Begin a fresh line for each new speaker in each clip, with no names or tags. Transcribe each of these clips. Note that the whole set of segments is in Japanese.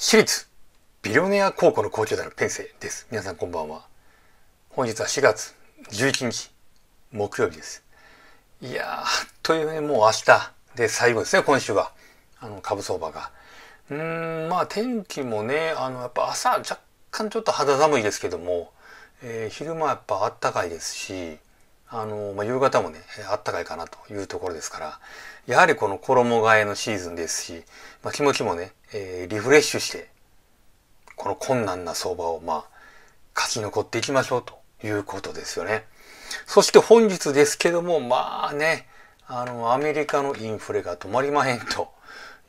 私立ビリオネア高校の校長であるペンセです。皆さんこんばんは。本日は4月11日、木曜日です。いやー、というね、もう明日で最後ですね、今週は。あの、株相場が。うーん、まあ天気もね、あの、やっぱ朝若干ちょっと肌寒いですけども、えー、昼間やっぱ暖かいですし、あの、まあ、夕方もね、あったかいかなというところですから、やはりこの衣替えのシーズンですし、まあ、気持ちもね、えー、リフレッシュして、この困難な相場を、まあ、勝ち残っていきましょうということですよね。そして本日ですけども、まあね、あの、アメリカのインフレが止まりまへんと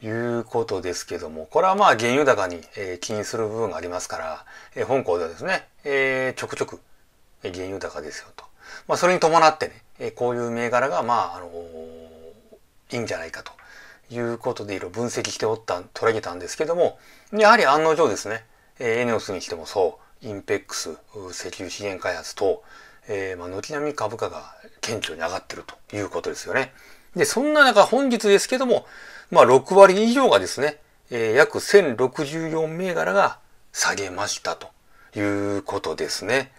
いうことですけども、これはまあ原油高に、えー、起因する部分がありますから、えー、本校ではですね、えー、ちょくちょく原油高ですよと。まあ、それに伴ってね、えこういう銘柄が、まあ、あのいいんじゃないかということでいろいろ分析しておった、取り上げたんですけども、やはり案の定ですね、えエネオスにしてもそう、インペックス、石油資源開発等、えー、まあ、軒並み株価が顕著に上がってるということですよね。で、そんな中本日ですけども、まあ、6割以上がですね、えー、約1064銘柄が下げましたということですね。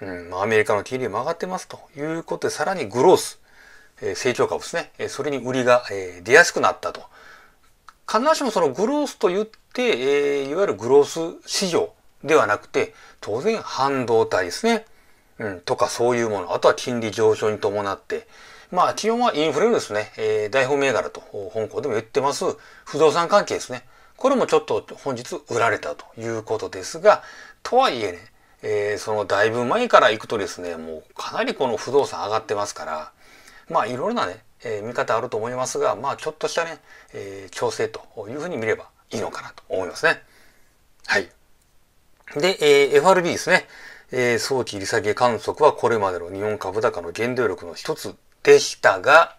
うんまあ、アメリカの金利も上がってますということで、さらにグロース、えー、成長株ですね、えー、それに売りが、えー、出やすくなったと。必ずしもそのグロースと言って、えー、いわゆるグロース市場ではなくて、当然半導体ですね。うん、とかそういうもの。あとは金利上昇に伴って。まあ、基本はインフレですね。えー、大本銘柄と、香港でも言ってます、不動産関係ですね。これもちょっと本日売られたということですが、とはいえね、えー、そのだいぶ前から行くとですね、もうかなりこの不動産上がってますから、まあいろいろなね、えー、見方あると思いますが、まあちょっとしたね、えー、調整というふうに見ればいいのかなと思いますね。はい。で、えー、FRB ですね。えー、早期利下げ観測はこれまでの日本株高の原動力の一つでしたが、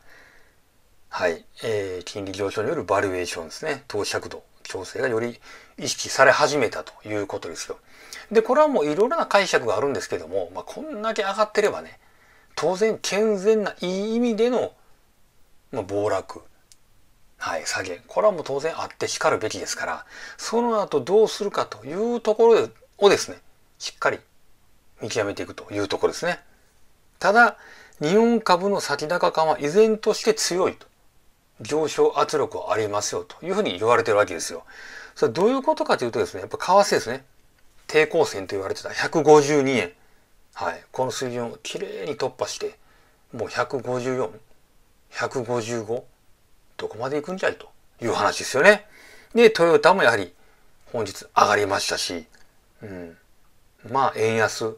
はい、えー、金利上昇によるバリエーションですね、投資尺度、調整がより意識され始めたということですよ。でこれはもういろいろな解釈があるんですけども、まあ、こんだけ上がってればね当然健全ないい意味での、まあ、暴落はい下げこれはもう当然あって叱るべきですからその後どうするかというところをですねしっかり見極めていくというところですね。ただ日本株の先高感は依然として強いと上昇圧力はありますよというふうに言われてるわけですよ。それどういうことかというとですねやっぱ為替ですね。低抗線と言われてた152円。はい。この水準をきれいに突破して、もう154、155、どこまで行くんじゃいという話ですよね。で、トヨタもやはり本日上がりましたし、うん。まあ、円安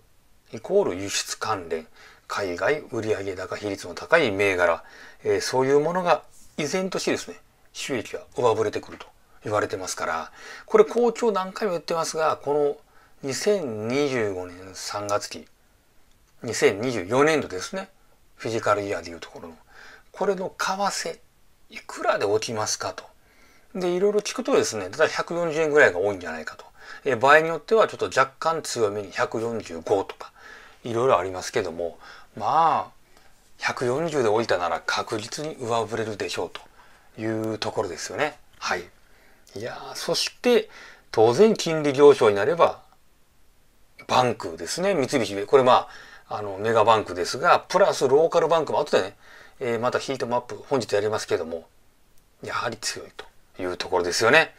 イコール輸出関連、海外売上高比率の高い銘柄、えー、そういうものが依然としてですね、収益が上振れてくると言われてますから、これ好調何回も言ってますが、この2025年3月期、2024年度ですね。フィジカルイヤーでいうところの。これの為替、いくらで起きますかと。で、いろいろ聞くとですね、ただ140円ぐらいが多いんじゃないかと。え場合によってはちょっと若干強めに145とか、いろいろありますけども、まあ、140で降りたなら確実に上振れるでしょうというところですよね。はい。いやそして、当然金利上昇になればバンクですね。三菱これまあ、あの、メガバンクですが、プラスローカルバンクも後でね、えー、またヒートマップ、本日やりますけども、やはり強いというところですよね。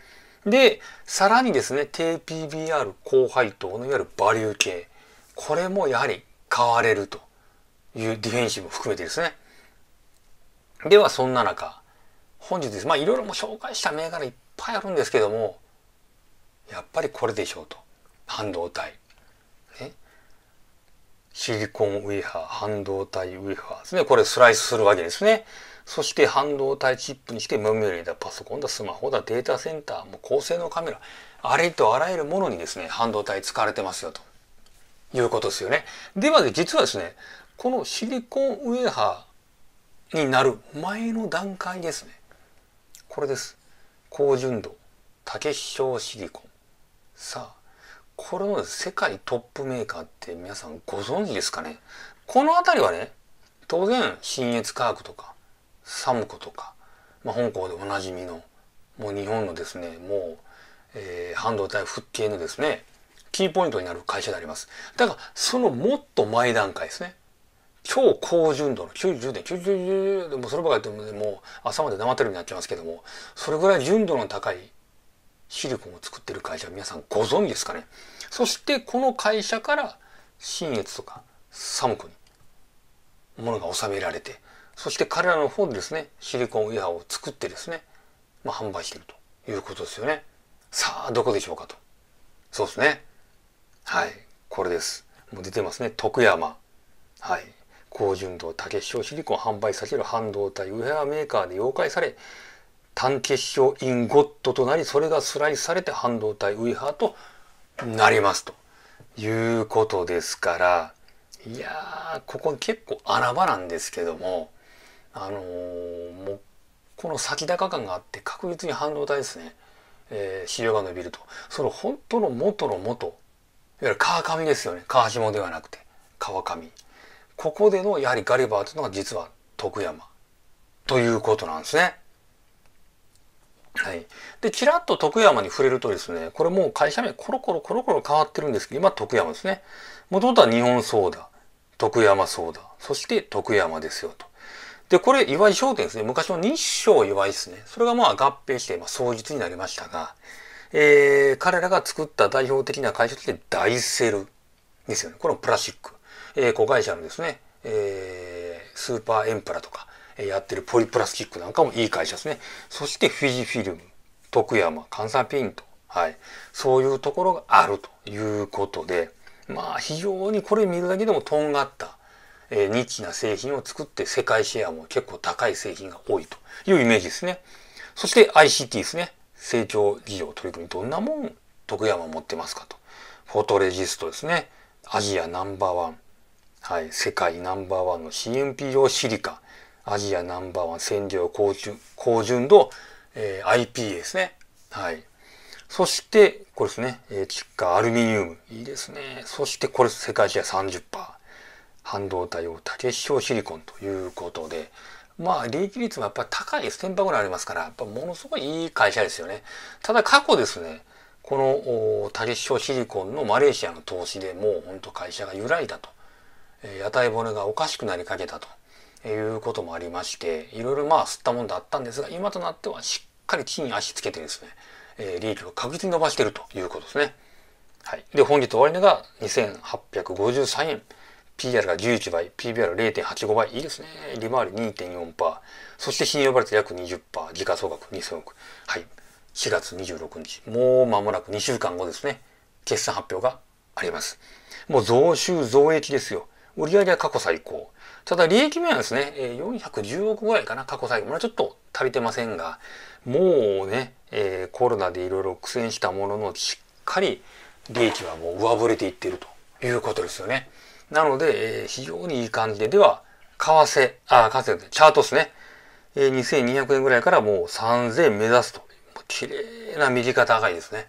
で、さらにですね、低 PBR 高配当のいわゆるバリュー系。これもやはり買われるというディフェンシブも含めてですね。では、そんな中、本日です。まあ、いろいろも紹介した銘柄いっぱいあるんですけども、やっぱりこれでしょうと。半導体。シリコンウェハー、半導体ウェハーですね。これスライスするわけですね。そして半導体チップにしてメモリーだ、パソコンだ、スマホだ、データセンター、も高性能カメラ、あれとあらゆるものにですね、半導体使われてますよということですよね。ではね、実はですね、このシリコンウェハーになる前の段階ですね。これです。高純度、竹飛翔シリコン。さあ、これの世界トップメーカーって皆さんご存知ですかねこの辺りはね、当然、新越科学とか、サムコとか、まあ、香港でおなじみの、もう日本のですね、もう、えー、半導体復帰のですね、キーポイントになる会社であります。だから、そのもっと前段階ですね。超高純度の90点、99でもそればかり言っても、もう朝まで黙ってるようになっちゃいますけども、それぐらい純度の高いシリコンを作ってる会社皆さんご存知ですかねそしてこの会社から新越とかサムコに物が収められてそして彼らの方でですねシリコンウェアを作ってですね、まあ、販売してるということですよねさあどこでしょうかとそうですねはいこれですもう出てますね徳山はい高純度竹塩シリコン販売させる半導体ウェアメーカーで溶解され単結晶インゴットとなり、それがスライスされて半導体ウイハーとなりますということですから、いやここ結構穴場なんですけども、あのー、もう、この先高感があって確実に半導体ですね、えー、資料が伸びると。その本当の元の元、いわゆる川上ですよね。川下ではなくて、川上。ここでのやはりガリバーというのが実は徳山ということなんですね。はい、でちらっと徳山に触れるとですねこれもう会社名コロコロコロコロ変わってるんですけど今徳山ですねもともとは日本ソーダ徳山ソーダそして徳山ですよとでこれ岩井商店ですね昔の日商岩井ですねそれがまあ合併して、まあ、創日になりましたが、えー、彼らが作った代表的な会社としてダイセルですよねこのプラスチック、えー、子会社のですね、えー、スーパーエンプラとかやってるポリプラスチックなんかもいい会社ですね。そしてフィジフィルム、徳山、関西ピント、はい。そういうところがあるということで、まあ非常にこれ見るだけでもとんがった、えー、ニッチな製品を作って世界シェアも結構高い製品が多いというイメージですね。そして ICT ですね。成長事業取り組み、どんなもん徳山持ってますかと。フォトレジストですね。アジアナンバーワン。はい。世界ナンバーワンの CMP 用シリカ。アジアナンバーワン占領高純高純度、えー、IPA ですね。はい。そして、これですね。えー、カーアルミニウム。いいですね。そして、これ世界シェア30%。半導体を多結晶シリコンということで。まあ、利益率もやっぱり高いです。1000%ぐらいありますから、やっぱものすごいいい会社ですよね。ただ過去ですね、この多結晶シリコンのマレーシアの投資でもうほんと会社が揺らいだと。えー、屋台骨がおかしくなりかけたと。いうこともありましていろいろまあ吸ったもんだったんですが今となってはしっかり地に足つけてですね、えー、利益を確実に伸ばしているということですね。はい、で本日終値が2853円 PR が11倍 PBR0.85 倍いいですね利回り2.4%そして信用バレて約20%時価総額2000億はい4月26日もう間もなく2週間後ですね決算発表がありますもう増収増益ですよ売上は過去最高ただ利益面はですね、410億ぐらいかな、過去最後。まだちょっと足りてませんが、もうね、えー、コロナでいろいろ苦戦したものの、しっかり利益はもう上振れていっているということですよね。なので、えー、非常にいい感じで、では、為替、あ、為替で、チャートですね。えー、2200円ぐらいからもう3000目指すと。綺麗な右肩上がりですね。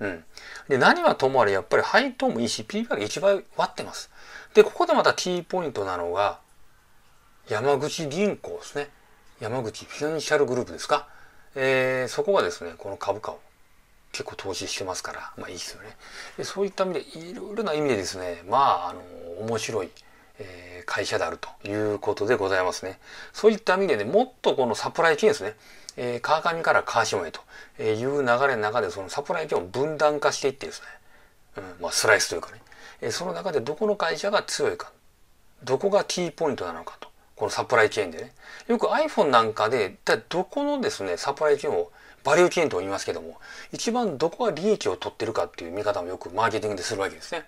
うん。で、何はともあれ、やっぱり配当もいいし、PB が一倍割ってます。で、ここでまたキーポイントなのが、山口銀行ですね。山口フィナンシャルグループですか。えー、そこがですね、この株価を結構投資してますから、まあいいですよね。そういった意味で、いろいろな意味でですね、まあ、あの、面白い、えー、会社であるということでございますね。そういった意味でね、もっとこのサプライチェーンですね、えー、川上から川下へという流れの中で、そのサプライチェーンを分断化していってですね、うん、まあスライスというかね、えー、その中でどこの会社が強いか、どこがキーポイントなのかと。このサプライチェーンでね。よく iPhone なんかで、どこのですね、サプライチェーンをバリューチェーンと言いますけども、一番どこが利益を取ってるかっていう見方もよくマーケティングでするわけですね。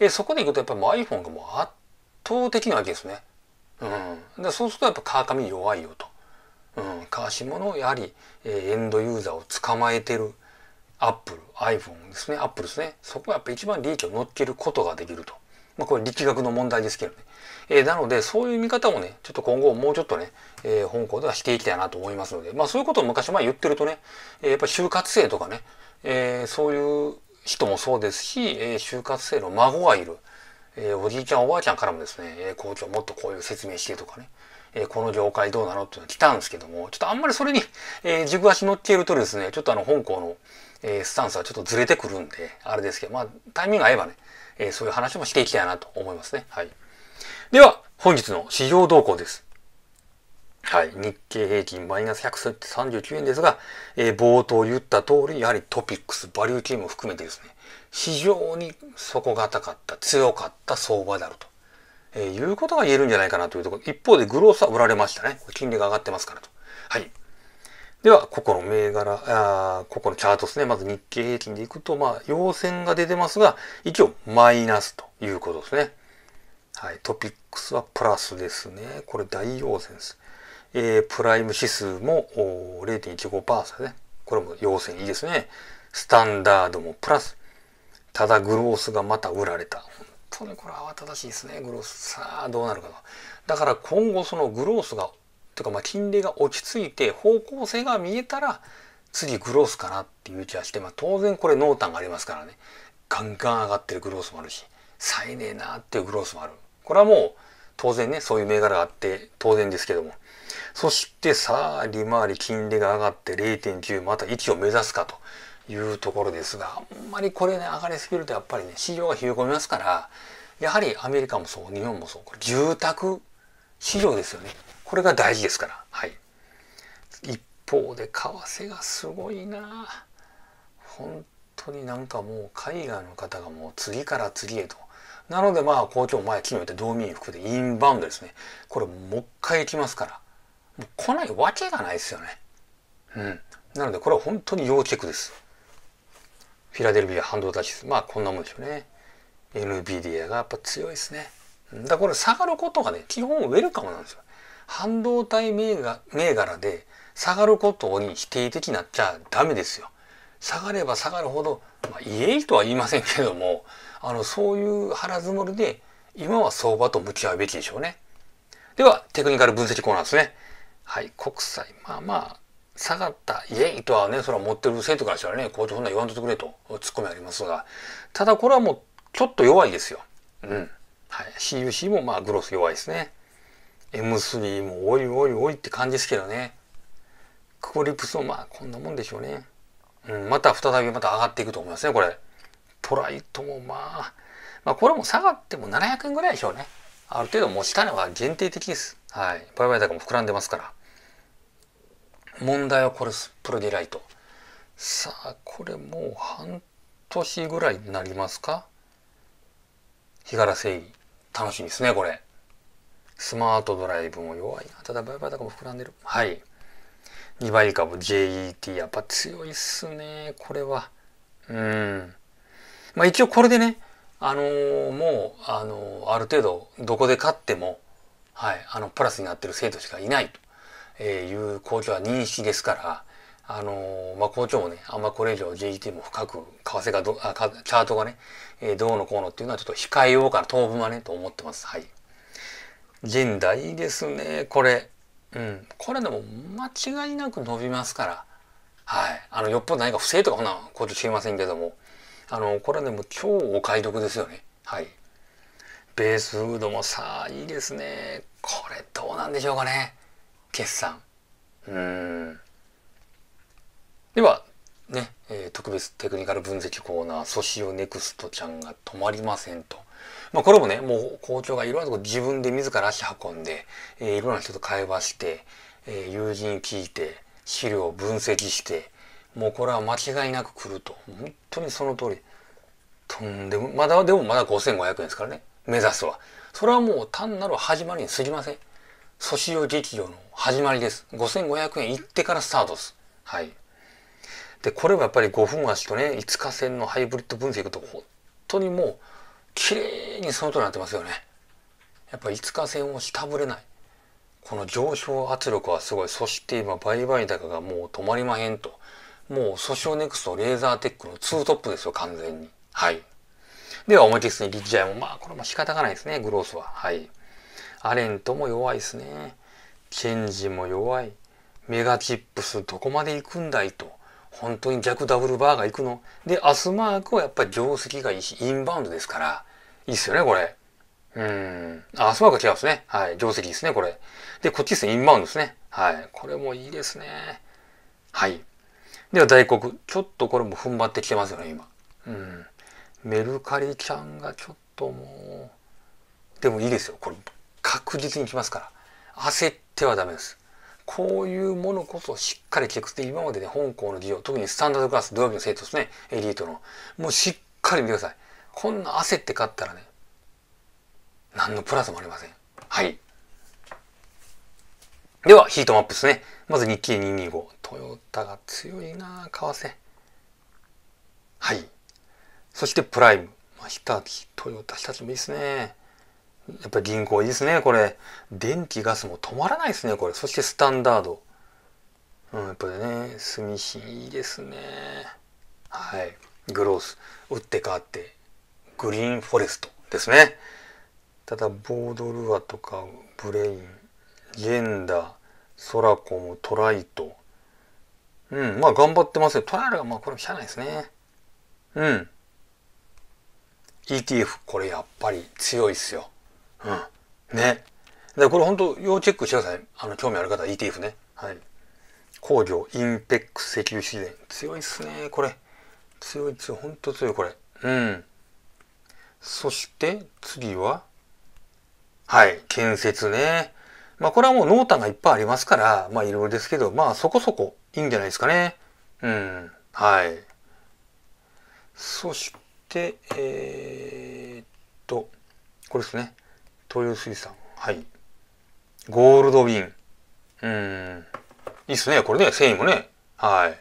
えそこで行くとやっぱり iPhone がもう圧倒的なわけですね。うん。そうするとやっぱ川上弱いよと。うん。川下のやはり、えエンドユーザーを捕まえてる。アップル、iPhone ですね、アップルですね。そこはやっぱ一番利益を乗っけることができると。まあこれ力学の問題ですけどね。えー、なので、そういう見方をね、ちょっと今後もうちょっとね、えー、本校ではしていきたいなと思いますので、まあそういうことを昔まあ言ってるとね、えー、やっぱ就活生とかね、えー、そういう人もそうですし、えー、就活生の孫がいる、えー、おじいちゃんおばあちゃんからもですね、えー、校長もっとこういう説明してとかね、えー、この業界どうなのってうの来たんですけども、ちょっとあんまりそれに、えー、軸足乗っているとですね、ちょっとあの本校の、えー、スタンスはちょっとずれてくるんで、あれですけど、まあタイミング合えばね、えー、そういう話もしていきたいなと思いますね。はい。では、本日の市場動向です。はい。日経平均マイナス139円ですが、えー、冒頭言った通り、やはりトピックス、バリューチーム含めてですね、非常に底堅かった、強かった相場であると、えー、いうことが言えるんじゃないかなというところ。一方でグロースは売られましたね。金利が上がってますからと。はい。では、ここの銘柄、あここのチャートですね。まず日経平均でいくと、まあ、陽線が出てますが、一応マイナスということですね。はい、トピックスはプラスですね。これ大陽線です。えー、プライム指数も0.15%ね。これも陽線いいですね。スタンダードもプラス。ただグロースがまた売られた。本当にこれ慌ただしいですね、グロース。さあ、どうなるかと。だから今後そのグロースが、うかまあ金利が落ち着いて方向性が見えたら、次グロースかなっていう気がして、まあ当然これ濃淡がありますからね。ガンガン上がってるグロースもあるし、冴えねえなっていうグロースもある。これはもう当然ね、そういう銘柄があって当然ですけども。そしてさあ、利回り金利が上がって0.9、また1を目指すかというところですが、あんまりこれね、上がりすぎるとやっぱりね、市場が冷え込みますから、やはりアメリカもそう、日本もそう、これ住宅市場ですよね。これが大事ですから。はい。一方で為替がすごいな本当になんかもう海外の方がもう次から次へとなのでまあ皇居前言って道民服でインバウンドですね。これもう一回行きますから。もう来ないわけがないですよね。うん。なのでこれは本当に要チェックです。フィラデルフィア半導体指数。まあこんなもんでしょうね。NVIDIA がやっぱ強いですね。だからこれ下がることがね、基本ウェルカムなんですよ。半導体銘柄銘柄で下がることに否定的になっちゃダメですよ。下がれば下がるほど、まあ、イエイとは言いませんけども、あの、そういう腹積もりで、今は相場と向き合うべきでしょうね。では、テクニカル分析コーナーですね。はい、国債。まあまあ、下がった、イエイとはね、それは持ってる生徒からしたらね、こう校長そんな言わんとてくれと、突っ込みありますが、ただこれはもう、ちょっと弱いですよ。うん。はい。CUC もまあ、グロス弱いですね。M3 もおいおいおいって感じですけどね。クオリプスもまあ、こんなもんでしょうね。うん、また再びまた上がっていくと思いますね、これ。トライトもまあ、まあ、これも下がっても700円ぐらいでしょうね。ある程度持ち種は限定的です。はい。売買高も膨らんでますから。問題はこれです。プロディライト。さあ、これもう半年ぐらいになりますか日柄繊維。楽しみですね、これ。スマートドライブも弱いな。ただ売買高も膨らんでる。はい。2倍株 JET やっぱ強いっすね。これは。うん。まあ一応これでね、あのー、もう、あのー、ある程度どこで勝っても、はい、あの、プラスになってる生徒しかいないという校長は認識ですから、あのー、まあ、校長もね、あんまこれ以上 JGT も深く、為替がどあか、チャートがね、えー、どうのこうのっていうのはちょっと控えようかな、当分はね、と思ってます。はい。現代ですね、これ。うん。これでも間違いなく伸びますから。はい。あの、よっぽど何か不正とかほんな校長知りませんけども、あのこれでも超お買い得ですよねはいベースフードもさあいいですねこれどうなんでしょうかね決算うんではね、えー、特別テクニカル分析コーナー、ソシオネクストちゃんが止まりませんと。まあ、これもね、もう校長がいろんなとこ自分で自ら足運んで、えー、いろんな人と会話して、えー、友人聞いて、資料を分析して、もうこれは間違いなく来ると本当にその通りとんでもまだでもまだ5500円ですからね目指すはそれはもう単なる始まりにすぎませんソシオ劇場の始まりです5500円行ってからスタートですはいでこれはやっぱり5分足とね5日線のハイブリッド分析と本当にもう綺麗にその通りになってますよねやっぱ5日線を下ぶれないこの上昇圧力はすごいそして今売買高がもう止まりまへんともう、ソシネクスト、レーザーテックのツートップですよ、完全に。はい。では、思いティスリッジアイも、まあ、これも仕方がないですね、グロースは。はい。アレントも弱いですね。チェンジも弱い。メガチップス、どこまで行くんだいと。本当に逆ダブルバーが行くの。で、アスマークはやっぱり定石がいいし、インバウンドですから、いいっすよね、これ。うん。あ、アスマーク違うんですね。はい。定石ですね、これ。で、こっちですね、インバウンドですね。はい。これもいいですね。はい。では大黒ちょっとこれも踏ん張ってきてますよね今うんメルカリちゃんがちょっともうでもいいですよこれ確実に来ますから焦ってはダメですこういうものこそしっかりチェックして、今までね、本校の授業、特にスタンダードクラス、土曜日の生徒ですね、エリートの。もうしっかり見てください。こんな焦って勝ったらね、何のプラスもありません。はい。では、ヒートマップですね。まず日経225。トヨタが強いな為替はいそしてプライム、まあ、日立トヨタ日立もいいですねやっぱり銀行いいですねこれ電気ガスも止まらないですねこれそしてスタンダードうんやっぱりね住信いいですねはいグロース打って変わってグリーンフォレストですねただボードルアとかブレインジェンダー、ソラコム、トライト、うん、まあ頑張ってますよ。トライアルがまあこれもしゃないですね。うん。ETF、これやっぱり強いっすよ。うん。ね。で、これほんと要チェックしてください。あの、興味ある方 ETF ね。はい。工業、インペックス石油資源。強いっすね、これ。強い強い。ほんと強い、これ。うん。そして、次は、はい、建設ね。まあこれはもう濃淡がいっぱいありますから、まあいろいろですけど、まあそこそこいいんじゃないですかね。うん。はい。そして、えー、っと、これですね。東洋水産。はい。ゴールドウィン。うん。いいっすね。これね、繊維もね。はい。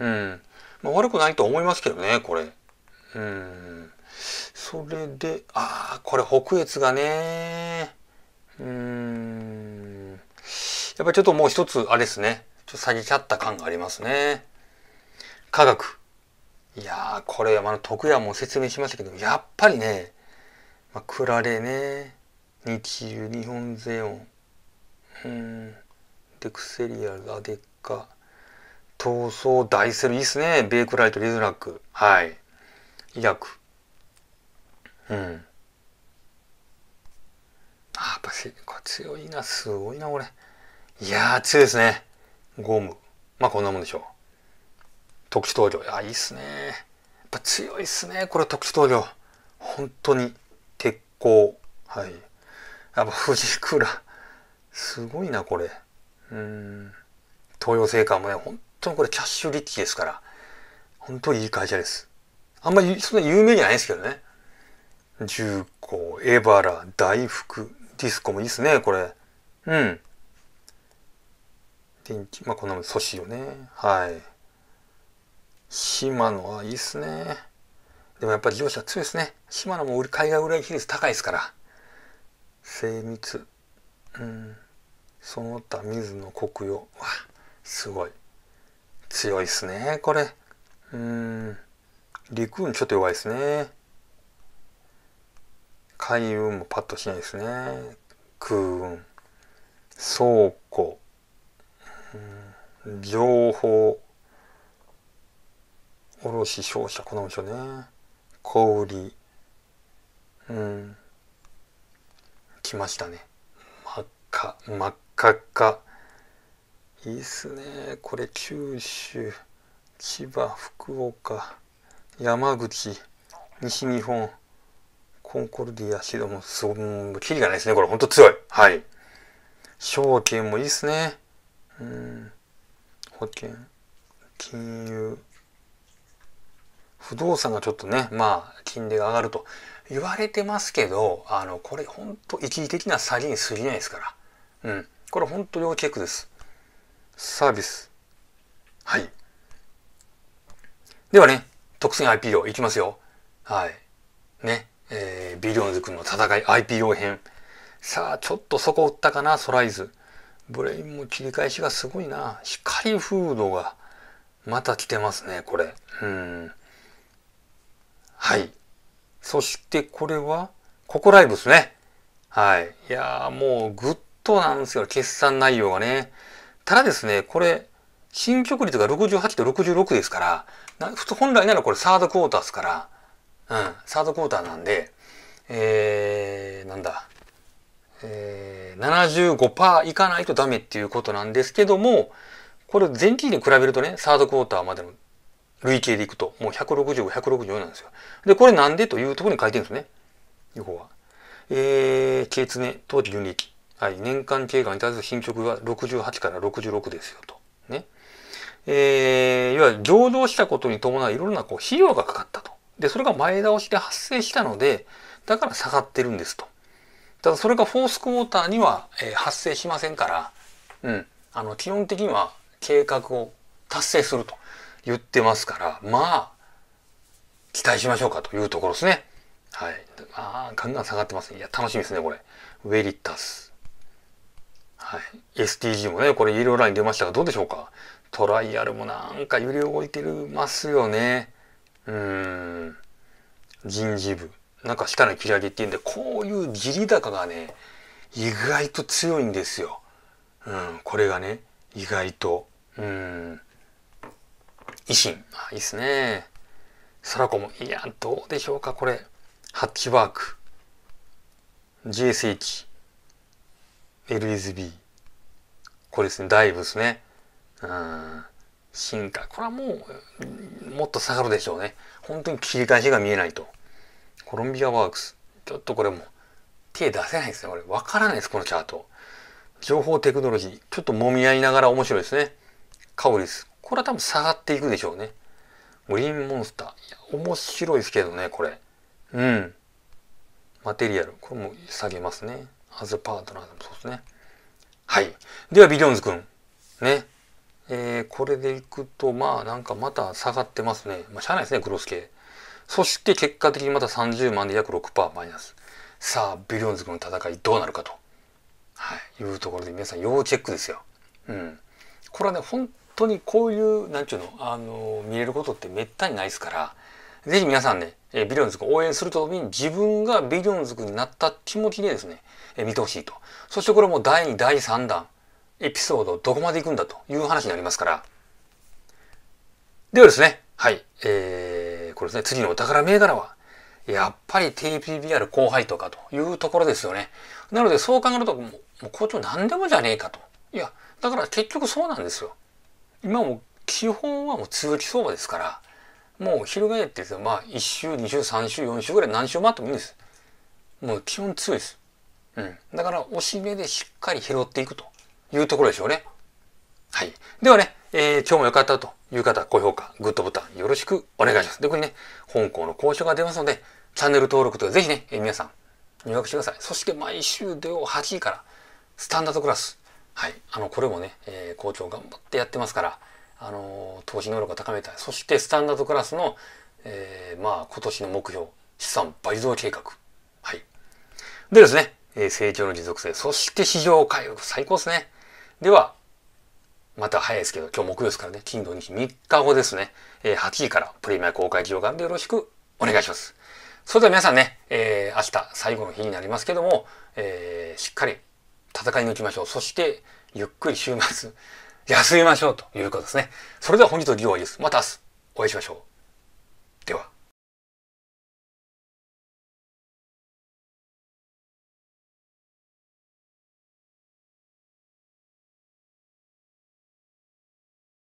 うん。まあ悪くないと思いますけどね、これ。うん。それで、ああ、これ北越がね。うん。やっぱりちょっともう一つ、あれですね。ちょっと下げちゃった感がありますね。科学。いやー、これ、あの、徳屋も説明しましたけど、やっぱりね、まあ、クラレね、日中日本ゼオン、うん、デクセリアラデッカ、闘争、ダイセル、いいっすね。ベイクライト、リズラック、はい。医学。うん。あ、やっぱこれ強いな、すごいな、これ。いやー、強いですね。ゴム。まあ、こんなもんでしょう。特殊場。いあ、いいっすね。やっぱ強いっすね。これ特殊登場。本当に、鉄鋼。はい。やっぱ藤倉。すごいな、これ。うん。東洋製菓もね、本当にこれキャッシュリッチですから。本当にいい会社です。あんまり、そんな有名じゃないですけどね。重工、エバラ、大福、ディスコもいいっすね、これ。うん。天気、まあ、このな素子よね。はい。島野はいいっすね。でもやっぱり自動車強いですね。島野も海外売上比率高いですから。精密。うん。その他、水の国用。わ、すごい。強いっすね、これ。うん。陸運ちょっと弱いですね。海運もパッとしないですね。空運。倉庫。情報卸商社この場所ね小売りうん来ましたね真っ赤真っ赤っかいいっすねこれ九州千葉福岡山口西日本コンコルディアシドもすごいキリがないですねこれほんと強いはい証券もいいっすねうん保険金融不動産がちょっとねまあ金利が上がると言われてますけどあのこれほんと一時的な詐欺に過ぎないですからうんこれほんと要チェックですサービスはいではね特選 IPO いきますよはいねえー、ビリオンズ君の戦い IPO 編さあちょっとそこ打ったかなソライズブレインも切り返しがすごいな。光フードがまた来てますね、これ。うん。はい。そしてこれは、ここライブですね。はい。いやーもうグッとなんですよ、決算内容がね。ただですね、これ、進捗率が68と66ですから、普通本来ならこれサードクォーターですから、うん、サードクォーターなんで、えー、なんだ、えー、75%いかないとダメっていうことなんですけども、これ前期に比べるとね、サードクォーターまでの累計でいくと、もう165、164なんですよ。で、これなんでというところに書いてるんですね。横は。えー、ケつね、当時純利益。はい、年間経過に対する進捗は68から66ですよと。ね。えー、いわゆる上場したことに伴いいろんなこう費用がかかったと。で、それが前倒しで発生したので、だから下がってるんですと。ただそれがフォースクォーターには、えー、発生しませんから、うん、あの基本的には計画を達成すると言ってますから、まあ、期待しましょうかというところですね。はい。ああ、ガンガン下がってますね。いや、楽しみですね、これ。ウェリタス。はい。SDG もね、これイ有料ライン出ましたが、どうでしょうかトライアルもなんか揺れ動いてますよね。うーん。人事部。なんか下の切り上げっていうんで、こういう義理高がね、意外と強いんですよ。うん、これがね、意外と。うん。維新。あ、いいっすね。サラコも、いや、どうでしょうか、これ。ハッチワーク。j s h LSB。これですね、ダイブですね。うん。進化。これはもう、もっと下がるでしょうね。本当に切り返しが見えないと。コロンビアワークス。ちょっとこれも手出せないですね。これわからないです、このチャート。情報テクノロジー。ちょっと揉み合いながら面白いですね。カオリス。これは多分下がっていくでしょうね。グリーンモンスター。いや、面白いですけどね、これ。うん。マテリアル。これも下げますね。アズパートナーでもそうですね。はい。では、ビリオンズくん。ね。えー、これでいくと、まあ、なんかまた下がってますね。まあ、しゃあないですね、クロス系。そして結果的にまた30万で約6%マイナス。さあ、ビリオンズの戦いどうなるかと。はい。いうところで皆さん要チェックですよ。うん。これはね、本当にこういう、なんちゅうの、あの、見れることってめったにないですから、ぜひ皆さんね、えビリオンズ君応援するととに自分がビリオンズ君になった気持ちでですね、え見てほしいと。そしてこれも第2、第3弾、エピソードどこまで行くんだという話になりますから。ではですね、はい、えーこれですね、次のお宝銘柄は、やっぱり TPBR 後輩とかというところですよね。なのでそう考えると、もう校長何でもじゃねえかと。いや、だから結局そうなんですよ。今も基本はもう通気相場ですから、もうやってるすまあ1週、2週、3週、4週ぐらい何週待ってもいいんです。もう基本強いです。うん。だから押し目でしっかり拾っていくというところでしょうね。はい。ではね、えー、今日も良かったという方、高評価、グッドボタンよろしくお願いします。で、これね、本校の講習が出ますので、チャンネル登録とぜひね、え皆さん入学してください。そして毎週土曜8時から、スタンダードクラス。はい。あの、これもね、えー、校長頑張ってやってますから、あのー、投資能力を高めたい。そしてスタンダードクラスの、えー、まあ、今年の目標、資産倍増計画。はい。でですね、え成長の持続性、そして市場回復、最高ですね。では、また早いですけど、今日木曜ですからね、金土日3日後ですね、えー、8時からプレミア公開授業館でよろしくお願いします。それでは皆さんね、えー、明日最後の日になりますけども、えー、しっかり戦い抜きましょう。そして、ゆっくり週末、休みましょうということですね。それでは本日の授業はです。また明日お会いしましょう。では。